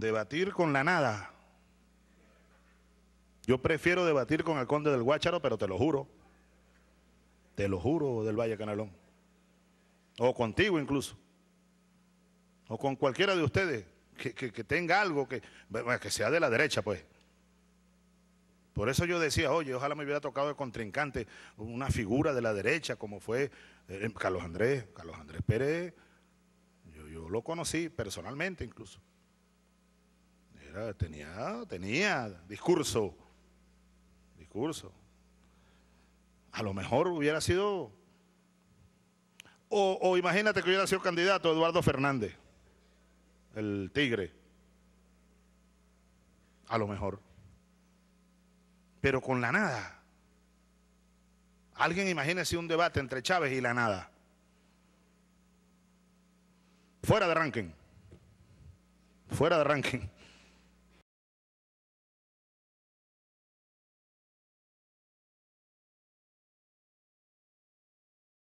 debatir con la nada. Yo prefiero debatir con el conde del Guácharo, pero te lo juro. Te lo juro, del Valle Canalón. O contigo incluso. O con cualquiera de ustedes que, tenga algo que, que sea de la derecha, pues. Por eso yo decía, oye, ojalá me hubiera tocado el contrincante una figura de la derecha como fue eh, Carlos Andrés, Carlos Andrés Pérez. yo lo conocí personalmente incluso tenía, tenía discurso. Discurso. A lo mejor hubiera sido. O, imagínate que hubiera sido candidato Eduardo Fernández, el tigre. A lo mejor. Pero con la nada. Alguien imagínese un debate entre Chávez y la nada. Fuera de ranking. Fuera de ranking.